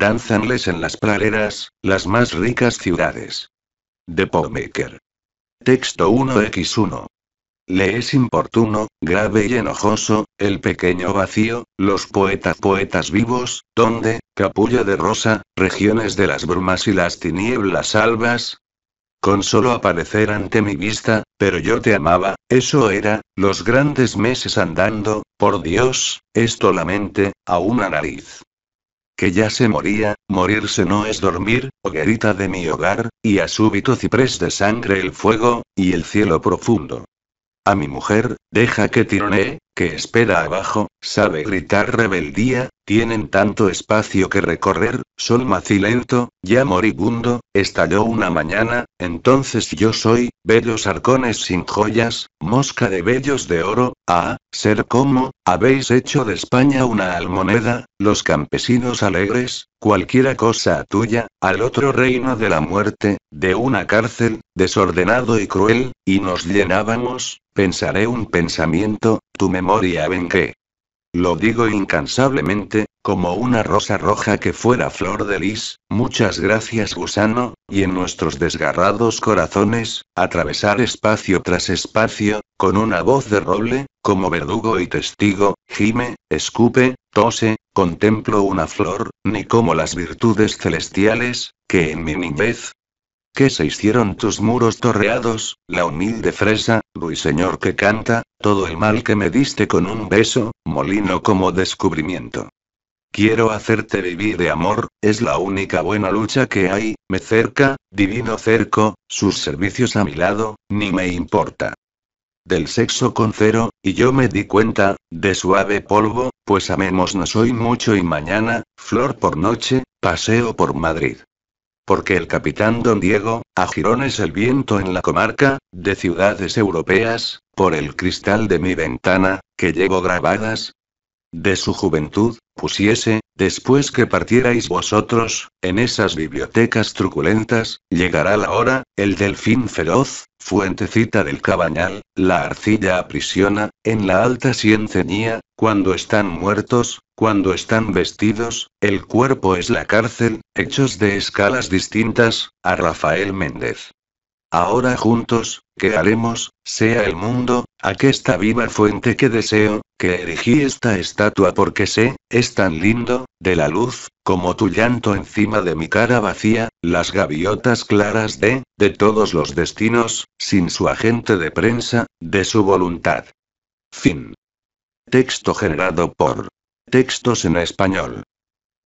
Danzanles en las praderas, las más ricas ciudades. De Pomaker. Texto 1x1. Le es importuno, grave y enojoso, el pequeño vacío, los poetas poetas vivos, donde, capulla de rosa, regiones de las brumas y las tinieblas albas. Con solo aparecer ante mi vista, pero yo te amaba, eso era, los grandes meses andando, por Dios, esto la mente, a una nariz que ya se moría, morirse no es dormir, hoguerita de mi hogar, y a súbito ciprés de sangre el fuego, y el cielo profundo. A mi mujer, deja que tironee, que espera abajo, sabe gritar rebeldía, tienen tanto espacio que recorrer, sol macilento, ya moribundo, estalló una mañana, entonces yo soy, bellos arcones sin joyas, mosca de bellos de oro, ah, ser como, habéis hecho de España una almoneda, los campesinos alegres, cualquiera cosa tuya, al otro reino de la muerte, de una cárcel, desordenado y cruel, y nos llenábamos, pensaré un pensamiento, tu memoria ven qué lo digo incansablemente, como una rosa roja que fuera flor de lis, muchas gracias gusano, y en nuestros desgarrados corazones, atravesar espacio tras espacio, con una voz de roble, como verdugo y testigo, gime, escupe, tose, contemplo una flor, ni como las virtudes celestiales, que en mi niñez, ¿Qué se hicieron tus muros torreados, la humilde fresa, ruiseñor que canta, todo el mal que me diste con un beso, molino como descubrimiento? Quiero hacerte vivir de amor, es la única buena lucha que hay, me cerca, divino cerco, sus servicios a mi lado, ni me importa. Del sexo con cero, y yo me di cuenta, de suave polvo, pues amémonos hoy mucho y mañana, flor por noche, paseo por Madrid porque el capitán don Diego, a girones el viento en la comarca, de ciudades europeas, por el cristal de mi ventana, que llevo grabadas, de su juventud, pusiese, después que partierais vosotros, en esas bibliotecas truculentas, llegará la hora, el delfín feroz, fuentecita del cabañal, la arcilla aprisiona, en la alta cienceñía, cuando están muertos, cuando están vestidos, el cuerpo es la cárcel, hechos de escalas distintas, a Rafael Méndez. Ahora juntos, ¿qué haremos, sea el mundo, aquesta viva fuente que deseo, que erigí esta estatua porque sé, es tan lindo, de la luz, como tu llanto encima de mi cara vacía, las gaviotas claras de, de todos los destinos, sin su agente de prensa, de su voluntad. Fin. Texto generado por Textos en Español.